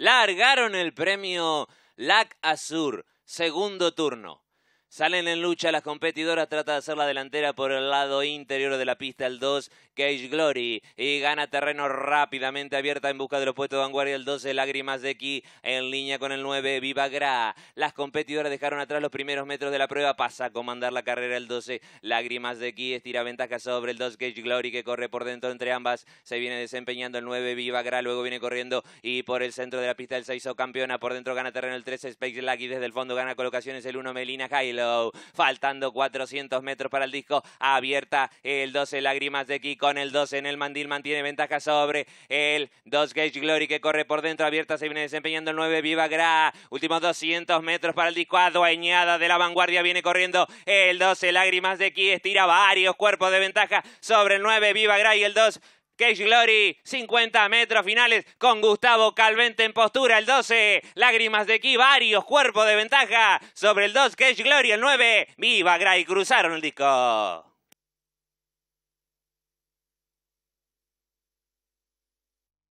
Largaron el premio LAC Azur, segundo turno. Salen en lucha las competidoras, trata de hacer la delantera por el lado interior de la pista el 2, Cage Glory, y gana terreno rápidamente, abierta en busca de los puestos de vanguardia el 12, Lágrimas de Ki, en línea con el 9, Viva Gra. Las competidoras dejaron atrás los primeros metros de la prueba, pasa a comandar la carrera el 12, Lágrimas de Ki, estira ventaja sobre el 2, Cage Glory que corre por dentro entre ambas, se viene desempeñando el 9, Viva Gra, luego viene corriendo y por el centro de la pista el 6, o campeona, por dentro gana terreno el 3, Space Lucky, desde el fondo gana colocaciones el 1, Melina Jaila. Faltando 400 metros para el disco. Abierta el 12 Lágrimas de Ki con el 12 en el mandil. Mantiene ventaja sobre el 2 Gage Glory que corre por dentro. Abierta se viene desempeñando el 9. Viva Gra. Últimos 200 metros para el disco. Adueñada de la vanguardia. Viene corriendo el 12 Lágrimas de Ki. Estira varios cuerpos de ventaja sobre el 9. Viva Gra y el 2. Cage Glory, 50 metros finales con Gustavo Calvente en postura, el 12, Lágrimas de aquí, varios cuerpos de ventaja sobre el 2, Cage Glory, el 9, Viva Gray, cruzaron el disco.